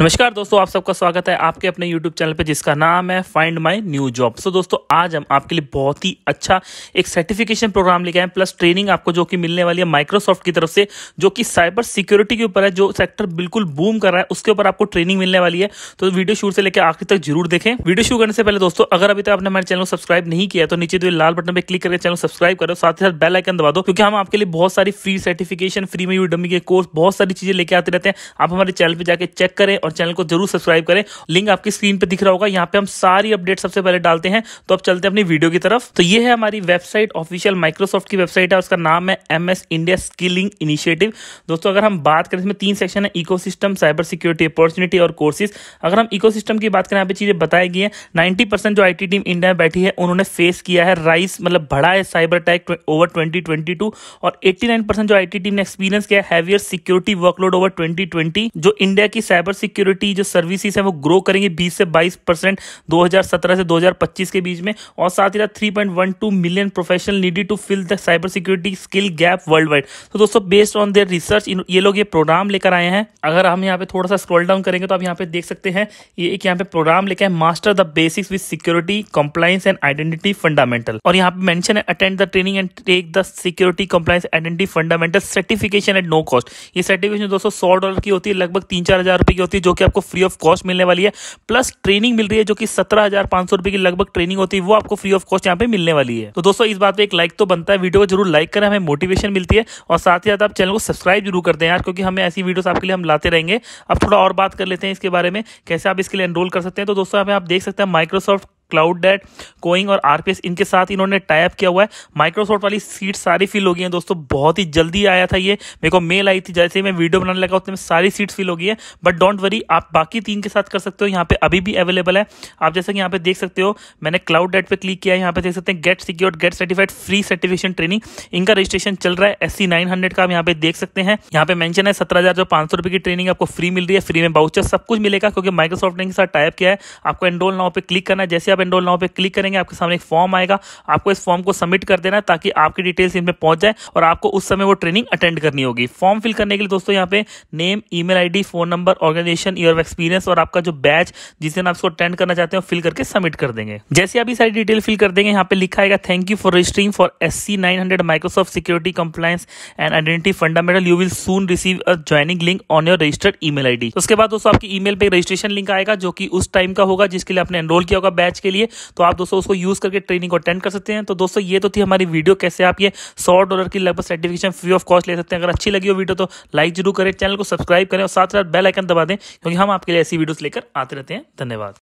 नमस्कार दोस्तों आप सबका स्वागत है आपके अपने YouTube चैनल पे जिसका नाम है find my new job so दोस्तों आज हम आपके लिए बहुत ही अच्छा एक सर्टिफिकेशन प्रोग्राम लेके आए प्लस ट्रेनिंग आपको जो कि मिलने वाली है माइक्रोसॉफ्ट की तरफ से जो कि साइबर सिक्योरिटी के ऊपर है जो सेक्टर बिल्कुल बूम कर रहा है उसके ऊपर आपको ट्रेनिंग मिलने वाली है तो वीडियो शुरू से लेकर आखिर तक जरूर देखें वीडियो शुरू करने से पहले दोस्तों अगर अभी तक आपने हमारे चैनल को सब्सक्राइब नहीं किया तो नीचे दिए लाल बटन पर क्लिक करके चैनल सब्सक्राइब करो साथ ही साथ बेल आइकन दबा दो क्योंकि हम आपके लिए बहुत सारी फ्री सर्टिफिकेशन फ्री में यू के कोर्स बहुत सारी चीजें लेके आते रहते हैं आप हमारे चैनल पर जाकर चेक करें और चैनल को जरूर सब्सक्राइब करें लिंक आपकी स्क्रीन पर दिख रहा होगा यहाँ पे हम सारी अपडेट सबसे पहले डालते हैं तो अब चलते हैं अपनी वीडियो की तरफ तो ये है हमारी वेबसाइट ऑफिशियल माइक्रोसॉफ्ट की वेबसाइट है उसका नाम है एम इंडिया स्किलिंग इनिशिएटिव दोस्तों अगर हम बात करें इसमें तीन सेक्शन है इको साइबर सिक्योरिटी अपॉर्चुनिटी और कोर्सेज अगर हम इको की बात करें यहाँ पे चीजें बताई गई है नाइन्टी जो आई टीम इंडिया में बैठी है उन्होंने फेस किया है राइस मतलब बढ़ा है साइबर अटैक ओवर ट्वेंटी और नाइन परसेंट जो आई टीम ने एक्सपीरियंस किया है heavier security workload over twenty जो इंडिया की साइबर सिक्योरिटी जो सर्विसेज हैं वो ग्रो करेंगे 20 से 22 परसेंट दो से 2025 के बीच में और साथ ही साथ 3.12 million professional needed to fill the cyber security skill gap worldwide तो दोस्तों बेस्ड ऑन देर रिसर्च ये लोग ये प्रोग्राम लेकर आए हैं अगर हम यहाँ पे थोड़ा सा स्क्रॉल डाउन करेंगे तो आप यहाँ पे देख सकते हैं ये एक यहाँ पे प्रोग्राम लेकर master the basics with security compliance and identity fundamental और यहाँ पे मैंशन है attend the training and take the security compliance identity fundamental certification at no cost ये सर्टिफिकेशन दोस्तों सौ डॉलर की होती है लगभग तीन चार हजार रुपए की होती है जो कि आपको फ्री ऑफ कॉस्ट मिलने वाली है प्लस ट्रेनिंग मिल रही है जो कि सत्रह हजार पांच सौ रुपए की लगभग ट्रेनिंग होती है वो आपको फ्री ऑफ कॉस्ट यहाँ पे मिलने वाली है तो दोस्तों इस बात पे एक लाइक तो बनता है वीडियो को जरूर लाइक करें हमें मोटिवेशन मिलती है और साथ ही साथ आप चैनल को सब्सक्राइब जरूर करते हैं यार क्योंकि हमें ऐसी वीडियो आपके लिए हम लाते रहेंगे अब थोड़ा और बात कर लेते हैं इसके बारे में कैसे आप इसके लिए एनरोल कर सकते हैं तो दोस्तों यहाँ पे आप देख सकते हैं माइक्रोसॉफ्ट क्लाउड डेट कोइंग और आरपीएस इनके साथ इन्होंने टाइप किया हुआ है माइक्रोसॉफ्ट वाली सीट सारी फिल हो गई है दोस्तों बहुत ही जल्दी आया था ये मेरे को मेल आई थी जैसे मैं वीडियो बनाने लगा उसमें सारी सीट फिल हो गई है बट डोंट वरी आप बाकी तीन के साथ कर सकते हो यहाँ पे अभी भी अवेलेबल है आप जैसे कि यहाँ पे देख सकते हो मैंने क्लाउड डेट पर क्लिक किया यहाँ पे देख सकते हैं get secure get certified free certification training इनका रजिस्ट्रेशन चल रहा है एस सी का आप यहाँ पे देख सकते हैं यहाँ पे मैंशन है सत्रह जो रुपए की ट्रेनिंग आपको फ्री मिल रही है फ्री में बाउचर सब कुछ मिलेगा क्योंकि माइक्रोसॉफ्ट ने साथ टाइप किया है आपको एनरोल नाउ पे क्लिक करना है जैसे आप एनरोल नाउ पे क्लिक करेंगे आपके सामने एक फॉर्म आएगा आपको इस फॉर्म को सबमिट कर देना ताकि आपकी डिटेल्स इनमें पहुंच जाए और आपको उस समय वो ट्रेनिंग अटेंड करनी होगी फॉर्म फिल करने के लिए दोस्तों यहाँ पे name email ID phone number organisation year of experience और आपका जो बैच जिस दिन आप उसको अटेंड करना चाहते हो फिल करके सबमिट कर देंगे जैसे आप सारी डिटेल फिल कर देंगे यहाँ पे लिखा है thank you for registering for S C Microsoft security compliance and identity fundamental you will soon receive a joining link on your registered email ID उसके बाद दोस्तों आपकी ईमेल पे रजिस्ट्रेशन लिंक आएगा जो कि उस टाइम का होगा जिसके लिए आपने एनरोल किया होगा बैच के लिए तो आप दोस्तों उसको यूज़ करके ट्रेनिंग को अटेंड कर सकते हैं तो दोस्तों ये तो थी हमारी वीडियो कैसे आप ये सौ डॉलर की लगभग सर्टिफिकेशन फ्री ऑफ कॉस्ट ले सकते हैं अगर अच्छी लगी हो वीडियो तो लाइक जरूर करें चैनल को सब्सक्राइब करें और साथ साथ बेल आइकन दबा दें क्योंकि हम आपके लिए ऐसी वीडियोस लेकर आते रहते हैं धन्यवाद